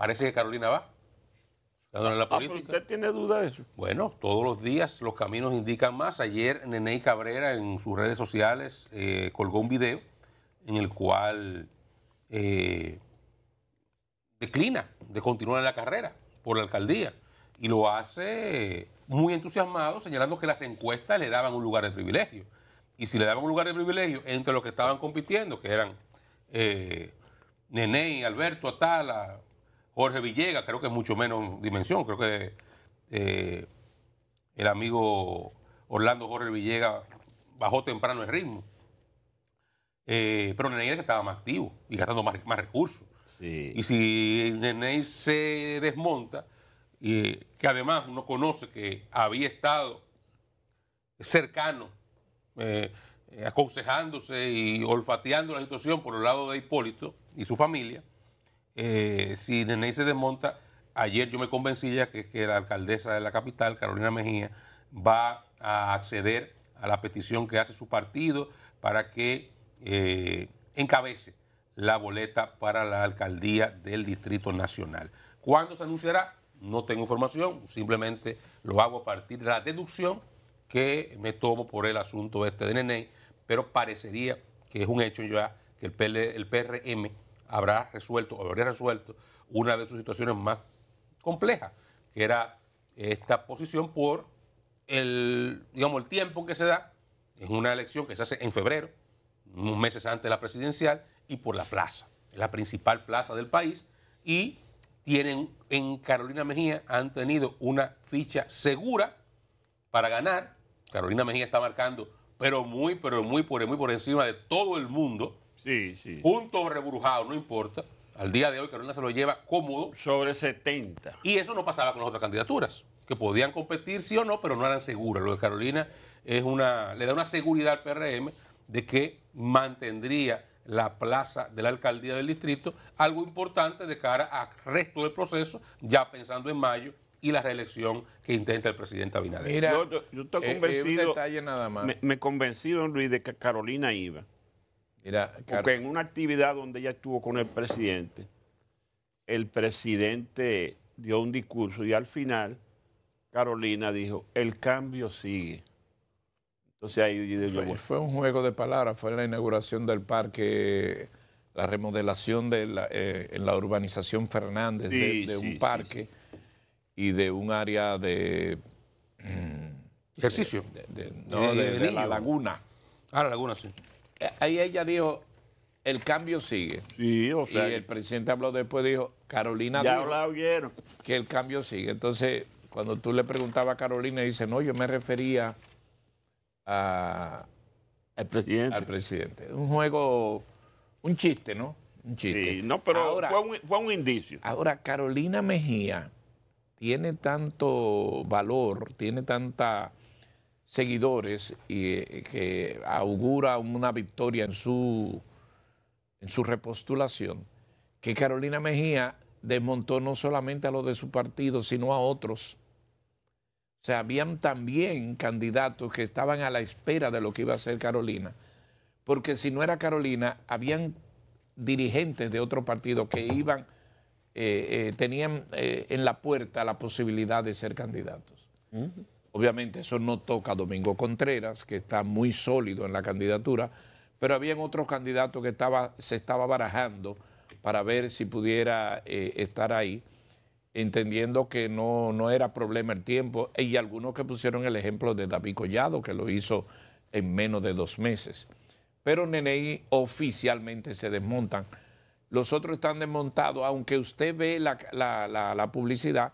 Parece que Carolina va. Ah, ¿Usted tiene duda de eso? Bueno, todos los días los caminos indican más. Ayer Nenei Cabrera en sus redes sociales eh, colgó un video en el cual eh, declina de continuar en la carrera por la alcaldía y lo hace muy entusiasmado señalando que las encuestas le daban un lugar de privilegio. Y si le daban un lugar de privilegio entre los que estaban compitiendo, que eran eh, Nenei, Alberto, Atala, Jorge Villegas, creo que es mucho menos dimensión, creo que eh, el amigo Orlando Jorge Villegas bajó temprano el ritmo. Eh, pero Neney era que estaba más activo y gastando más, recursos. Y si Neney se desmonta, y que además uno conoce que había estado cercano, eh, aconsejándose y olfateando la situación por el lado de Hipólito y su familia, eh, si Nene se desmonta, ayer yo me convencí ya que, la alcaldesa de la capital, Carolina Mejía, va a acceder a la petición que hace su partido para que eh, encabece la boleta para la alcaldía del Distrito Nacional. ¿Cuándo se anunciará? No tengo información, simplemente lo hago a partir de la deducción que me tomo por el asunto este de Nene, pero parecería que es un hecho ya que el PRM habrá resuelto, o habría resuelto una de sus situaciones más complejas, que era esta posición por el, digamos, el tiempo que se da, en una elección que se hace en febrero, unos meses antes de la presidencial, y por la plaza, la principal plaza del país, y tienen en Carolina Mejía, han tenido una ficha segura para ganar. Carolina Mejía está marcando, pero muy, pero muy, por, muy por encima de todo el mundo Sí, sí. o no importa. Al día de hoy Carolina se lo lleva cómodo. Sobre 70. Y eso no pasaba con las otras candidaturas, que podían competir sí o no, pero no eran seguras. Lo de Carolina es una, le da una seguridad al PRM de que mantendría la plaza de la alcaldía del distrito, algo importante de cara al resto del proceso, ya pensando en mayo y la reelección que intenta el presidente Abinader. yo, estoy eh, eh, convencido, Me, me convencido don Luis, de que Carolina iba. Porque en una actividad donde ella estuvo con el presidente, el presidente dio un discurso y al final Carolina dijo, el cambio sigue. Entonces ahí fue, fue un juego de palabras, fue la inauguración del parque, la remodelación de la, eh, en la urbanización Fernández de, un parque y de un área de... Ejercicio. De, de, la laguna. Ah, la laguna, sí ahí ella dijo, el cambio sigue. Sí, o sea. Y el presidente habló después, dijo, Carolina ya oyeron. que el cambio sigue. Entonces, cuando tú le preguntabas a Carolina, dice, no, yo me refería al, presidente. al presidente. Un juego, un chiste, ¿no? Un chiste. Sí, no, pero fue un indicio. Ahora, Carolina Mejía tiene tanto valor, tiene tanta seguidores y eh, que augura una victoria en su, en su repostulación, que Carolina Mejía desmontó no solamente a los de su partido, sino a otros. O sea, habían también candidatos que estaban a la espera de lo que iba a ser Carolina, porque si no era Carolina, habían dirigentes de otro partido que iban, eh, eh, tenían en la puerta la posibilidad de ser candidatos. Obviamente eso no toca a Domingo Contreras, que está muy sólido en la candidatura, pero habían otros candidatos que estaba, se estaba barajando para ver si pudiera eh, estar ahí, entendiendo que no, era problema el tiempo, y algunos que pusieron el ejemplo de David Collado, que lo hizo en menos de dos meses. Pero Nenei oficialmente se desmontan. Los otros están desmontados, aunque usted ve la publicidad,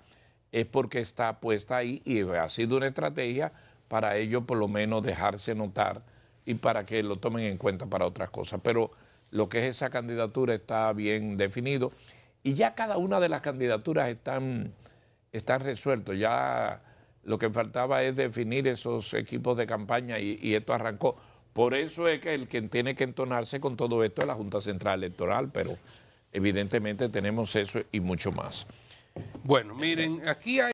es porque está puesta ahí y ha sido una estrategia para ellos por lo menos dejarse notar y para que lo tomen en cuenta para otras cosas. Pero lo que es esa candidatura está bien definido y ya cada una de las candidaturas están, están Ya lo que faltaba es definir esos equipos de campaña y, y esto arrancó. Por eso es que el que tiene que entonarse con todo esto es la Junta Central Electoral, pero evidentemente tenemos eso y mucho más. Bueno, miren, aquí hay...